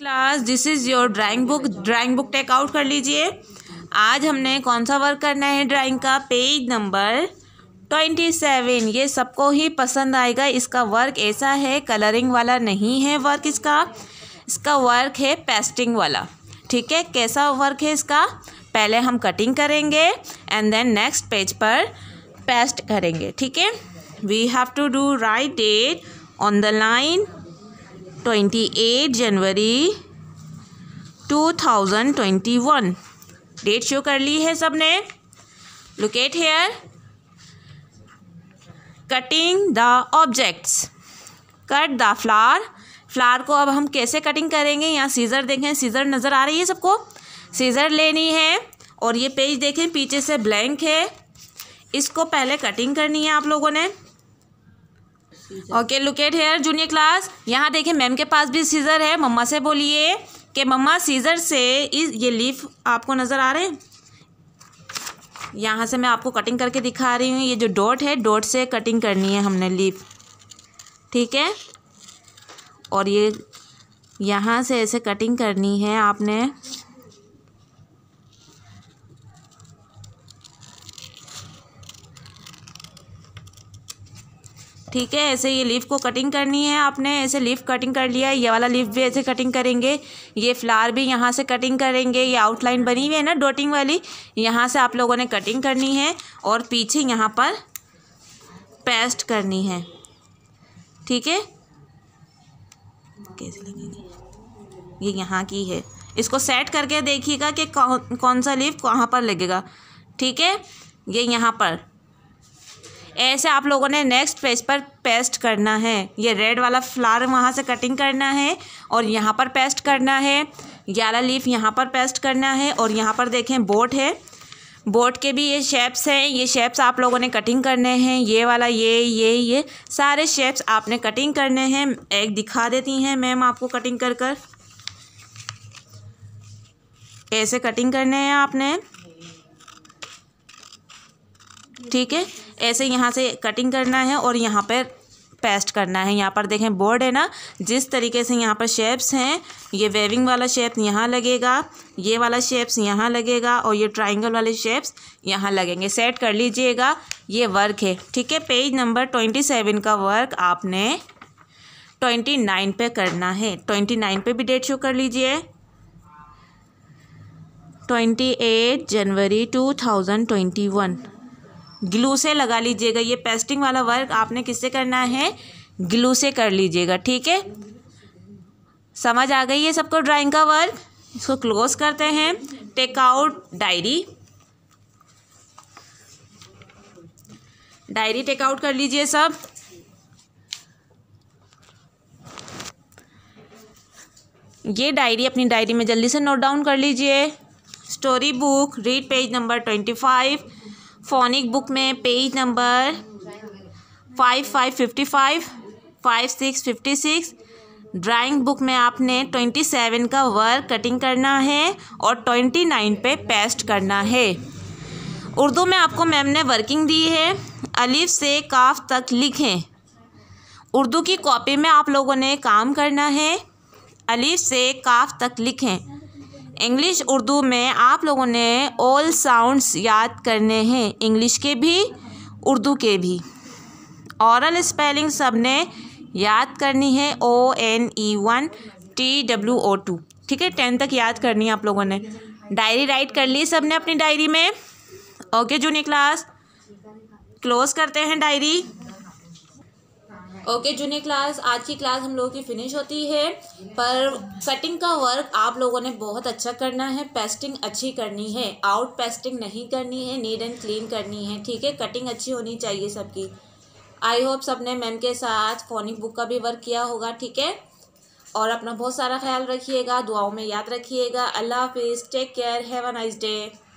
class this is your drawing book drawing book take out कर लीजिए आज हमने कौन सा वर्क करना है ड्राइंग का पेज नंबर ट्वेंटी सेवन ये सबको ही पसंद आएगा इसका वर्क ऐसा है कलरिंग वाला नहीं है वर्क इसका इसका वर्क है पेस्टिंग वाला ठीक है कैसा वर्क है इसका पहले हम कटिंग करेंगे एंड देन नेक्स्ट पेज पर पेस्ट करेंगे ठीक है we have to do write date on the line 28 January 2021 date show कर ली है सबने locate here cutting the objects cut the flower flower को अब हम कैसे कटिंग करेंगे यहाँ सीज़र देखें सीज़र नज़र आ रही है सबको सीज़र लेनी है और ये पेज देखें पीछे से ब्लैंक है इसको पहले कटिंग करनी है आप लोगों ने okay locate here junior class यहाँ देखिए मैम के पास भी सीज़र है मम्मा से बोलिए कि मम्मा सीज़र से इस ये लीफ आपको नज़र आ रहे हैं यहाँ से मैं आपको कटिंग करके दिखा रही हूँ ये जो डॉट है डॉट से कटिंग करनी है हमने लीफ ठीक है और ये यहाँ से ऐसे कटिंग करनी है आपने ठीक है ऐसे ये लीफ को कटिंग करनी है आपने ऐसे लीफ कटिंग कर लिया है ये वाला लीफ भी ऐसे कटिंग करेंगे ये फ्लावर भी यहाँ से कटिंग करेंगे ये आउटलाइन बनी हुई है ना डोटिंग वाली यहाँ से आप लोगों ने कटिंग करनी है और पीछे यहाँ पर पेस्ट करनी है ठीक है कैसे लगेगी ये यहाँ की है इसको सेट करके देखिएगा कि कौन कौन सा लीफ कहाँ पर लगेगा ठीक है ये यहाँ पर ऐसे आप लोगों ने नेक्स्ट पेज पर पेस्ट करना है ये रेड वाला फ्लावर वहाँ से कटिंग करना है और यहाँ पर पेस्ट करना है ग्यारह लीफ यहाँ पर पेस्ट करना है और यहाँ पर देखें बोट है बोट के भी ये शेप्स हैं ये शेप्स आप लोगों ने कटिंग करने हैं ये वाला ये ये ये सारे शेप्स आपने कटिंग करने हैं एक दिखा देती हैं मैम आपको कटिंग कर कर ऐसे कटिंग करने हैं आपने ठीक है ऐसे यहाँ से कटिंग करना है और यहाँ पर पेस्ट करना है यहाँ पर देखें बोर्ड है ना जिस तरीके से यहाँ पर शेप्स हैं ये वेविंग वाला शेप यहाँ लगेगा ये वाला शेप्स यहाँ लगेगा और ये ट्राइंगल वाले शेप्स यहाँ लगेंगे सेट कर लीजिएगा ये वर्क है ठीक है पेज नंबर ट्वेंटी सेवन का वर्क आपने ट्वेंटी नाइन पे करना है ट्वेंटी नाइन पर भी डेट शो कर लीजिए twenty eight January two thousand twenty one glue से लगा लीजिएगा ये पेस्टिंग वाला वर्क आपने किससे करना है ग्लू से कर लीजिएगा ठीक है समझ आ गई है सबको ड्राइंग का वर्क इसको क्लोज करते हैं take out diary diary take out कर लीजिए सब ये डायरी अपनी डायरी में जल्दी से नोट डाउन कर लीजिए story book read page number twenty five phonic book में page number five five fifty five five six fifty six drawing book में आपने ट्वेंटी सेवन का वर्क कटिंग करना है और ट्वेंटी नाइन पे पेस्ट करना है उर्दू में आपको मैम ने वर्किंग दी है अलिफ से काफ तक लिखें उर्दू की कॉपी में आप लोगों ने काम करना है अलिफ से काफ तक लिखें इंग्लिश उर्दू में आप लोगों ने ऑल साउंड्स याद करने हैं इंग्लिश के भी उर्दू के भी औरल स्पेलिंग सब ने याद करनी है O N E one T W O two ठीक है टेन तक याद करनी है आप लोगों ने डायरी राइट कर ली सब ने अपनी डायरी में ओके जूनियर क्लास क्लोज करते हैं डायरी ओके जूनियर क्लास आज की क्लास हम लोगों की फिनिश होती है पर कटिंग का वर्क आप लोगों ने बहुत अच्छा करना है पेस्टिंग अच्छी करनी है आउट पेस्टिंग नहीं करनी है नीट एंड क्लीन करनी है ठीक है कटिंग अच्छी होनी चाहिए सबकी आई होप सब ने मैम के साथ फोनिक बुक का भी वर्क किया होगा ठीक है और अपना बहुत सारा ख्याल रखिएगा दुआओं में याद रखिएगा अल्लाह हाफिज़ take care have a nice day